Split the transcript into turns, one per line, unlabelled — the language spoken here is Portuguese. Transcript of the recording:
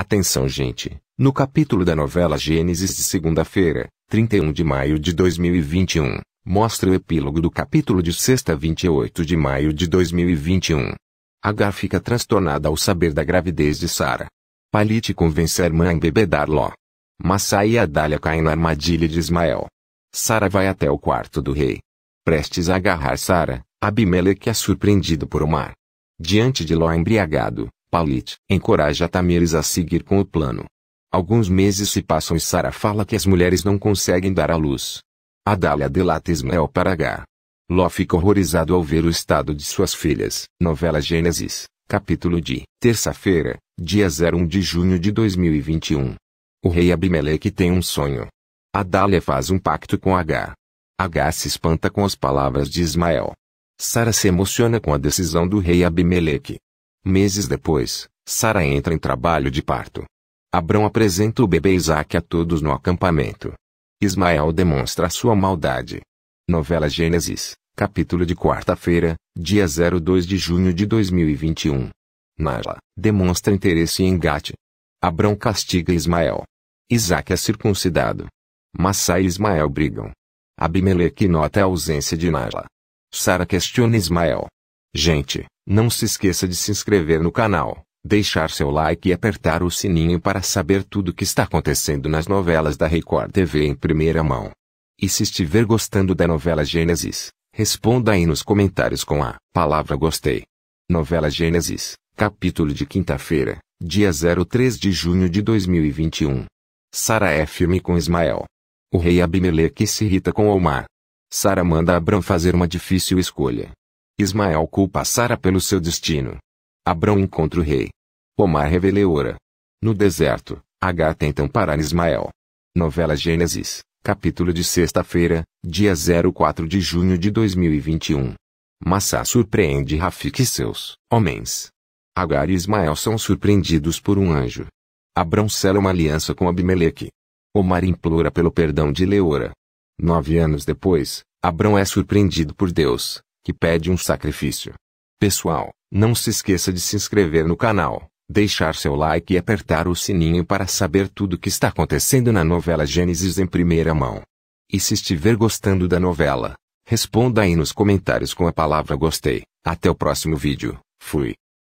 Atenção, gente! No capítulo da novela Gênesis de segunda-feira, 31 de maio de 2021, mostra o epílogo do capítulo de sexta, 28 de maio de 2021. Agar fica transtornada ao saber da gravidez de Sara. Palite convence a irmã a embebedar Ló. Massai e Adália caem na armadilha de Ismael. Sara vai até o quarto do rei. Prestes a agarrar Sara, Abimeleque é surpreendido por Omar. Diante de Ló embriagado, Palit encoraja Tamires a seguir com o plano. Alguns meses se passam e Sara fala que as mulheres não conseguem dar à luz. Adalia delata Ismael para H. Ló fica horrorizado ao ver o estado de suas filhas. Novela Gênesis, capítulo de terça-feira, dia 01 de junho de 2021. O rei Abimeleque tem um sonho. Adalia faz um pacto com H. H se espanta com as palavras de Ismael. Sara se emociona com a decisão do rei Abimeleque, Meses depois, Sara entra em trabalho de parto. Abrão apresenta o bebê Isaac a todos no acampamento. Ismael demonstra sua maldade. Novela Gênesis, capítulo de quarta-feira, dia 02 de junho de 2021. Nala demonstra interesse em engate. Abrão castiga Ismael. Isaac é circuncidado. Massa e Ismael brigam. Abimeleque nota a ausência de Nala. Sara questiona Ismael. Gente, não se esqueça de se inscrever no canal, deixar seu like e apertar o sininho para saber tudo o que está acontecendo nas novelas da Record TV em primeira mão. E se estiver gostando da novela Gênesis, responda aí nos comentários com a palavra gostei. Novela Gênesis, capítulo de quinta-feira, dia 03 de junho de 2021. Sara é firme com Ismael. O rei Abimeleque se irrita com Omar. Sara manda Abraão fazer uma difícil escolha. Ismael culpa Sara pelo seu destino. Abrão encontra o rei. Omar revela Leora. No deserto, H tenta parar Ismael. Novela Gênesis, capítulo de sexta-feira, dia 04 de junho de 2021. Massá surpreende Rafik e seus homens. Agar e Ismael são surpreendidos por um anjo. Abrão sela uma aliança com Abimeleque. Omar implora pelo perdão de Leora. Nove anos depois, Abrão é surpreendido por Deus, que pede um sacrifício. Pessoal, não se esqueça de se inscrever no canal, deixar seu like e apertar o sininho para saber tudo o que está acontecendo na novela Gênesis em primeira mão. E se estiver gostando da novela, responda aí nos comentários com a palavra gostei. Até o próximo vídeo. Fui.